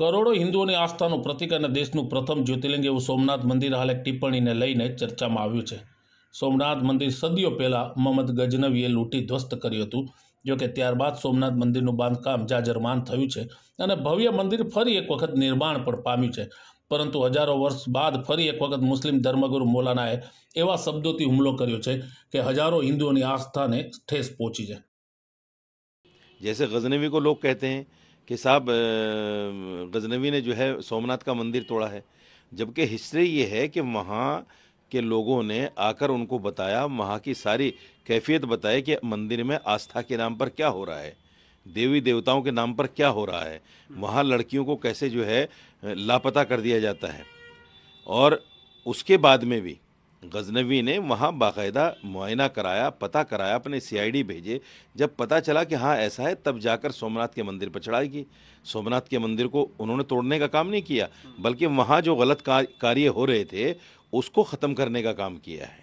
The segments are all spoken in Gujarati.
કરોડો હિન્દુઓની આસ્થાનું પ્રતિક અને દેશનું પ્રથમ જ્યોતિર્લિંગ એવું સોમનાથ મંદિર હાલ એક ટિપ્પણીને લઈને ચર્ચામાં આવ્યું છે સોમનાથ મંદિર સદીઓ પહેલાં મોહમ્મદ ગજનવીએ લૂંટી ધ્વસ્ત કર્યું હતું જોકે ત્યારબાદ સોમનાથ મંદિરનું બાંધકામ જાજરમાન થયું છે અને ભવ્ય મંદિર ફરી એક વખત નિર્માણ પણ પામ્યું છે પરંતુ હજારો વર્ષ બાદ ફરી એક વખત મુસ્લિમ ધર્મગુરુ મોલાનાએ એવા શબ્દોથી હુમલો કર્યો છે કે હજારો હિન્દુઓની આસ્થાને ઠેસ પહોંચી છે જૈસે ગઝનવી કો લોગ કહેતે હૈ कि साहब गजनवी ने जो है सोमनाथ का मंदिर तोड़ा है जबकि हिस्ट्री ये है कि वहाँ के लोगों ने आकर उनको बताया वहाँ की सारी कैफियत बताई कि मंदिर में आस्था के नाम पर क्या हो रहा है देवी देवताओं के नाम पर क्या हो रहा है वहाँ लड़कियों को कैसे जो है लापता कर दिया जाता है और उसके बाद में भी गजनवी ने वहाँ बाकायदा मुआयना कराया पता कराया अपने सीआईडी भेजे जब पता चला कि हाँ ऐसा है तब जाकर सोमनाथ के मंदिर पर चढ़ाई की सोमनाथ के मंदिर को उन्होंने तोड़ने का काम नहीं किया बल्कि वहाँ जो गलत कार्य हो रहे थे उसको ख़त्म करने का काम किया है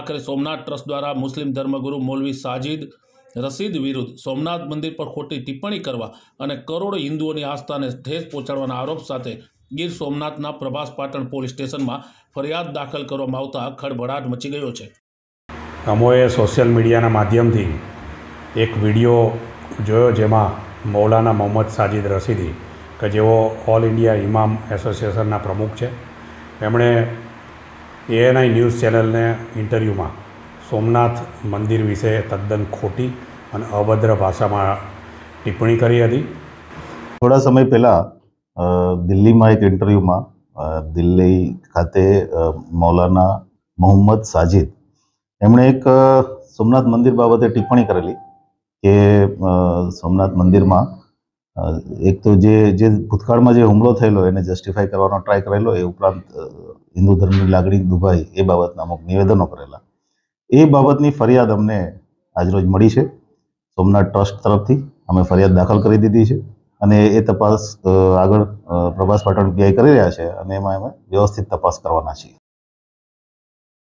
आखिर सोमनाथ ट्रस्ट द्वारा मुस्लिम धर्मगुरु मौलवी साजिद रसीद विरुद्ध सोमनाथ मंदिर पर खोटी टिप्पणी करने करोड़ों हिंदुओं की आस्था ने ठेस પહોંચાડવાના आरोप साथ ગીર સોમનાથના પ્રભાસ પાટણ પોલીસ સ્ટેશનમાં ફરિયાદ દાખલ કરવામાં આવતા ખળભળાટ મચી ગયો છે અમોએ સોશિયલ મીડિયાના માધ્યમથી એક વિડીયો જોયો જેમાં મૌલાના મોહમ્મદ સાજિદ રસીદી કે જેઓ ઓલ ઇન્ડિયા ઇમામ એસોસિએશનના પ્રમુખ છે એમણે એએનઆઈ ન્યૂઝ ચેનલને ઇન્ટરવ્યૂમાં સોમનાથ મંદિર વિશે તદ્દન ખોટી અને અભદ્ર ભાષામાં ટિપ્પણી કરી હતી થોડા સમય પહેલાં દિલ્હીમાં એક ઇન્ટરવ્યૂમાં દિલ્હી ખાતે મૌલાના મોહમ્મદ સાજિદ એમણે એક સોમનાથ મંદિર બાબતે ટિપ્પણી કરેલી કે સોમનાથ મંદિરમાં એક તો જે જે ભૂતકાળમાં જે હુમલો થયેલો એને જસ્ટિફાય કરવાનો ટ્રાય કરેલો એ ઉપરાંત હિન્દુ ધર્મની લાગણી દુભાઈ એ બાબતના અમુક નિવેદનો કરેલા એ બાબતની ફરિયાદ અમને આજરોજ મળી છે સોમનાથ ટ્રસ્ટ તરફથી અમે ફરિયાદ દાખલ કરી દીધી છે અને એ તપાસ આગળ પ્રભાસ પાટણ પીઆઈ કરી રહ્યા છે અને એમાં અમે વ્યવસ્થિત તપાસ કરવાના છીએ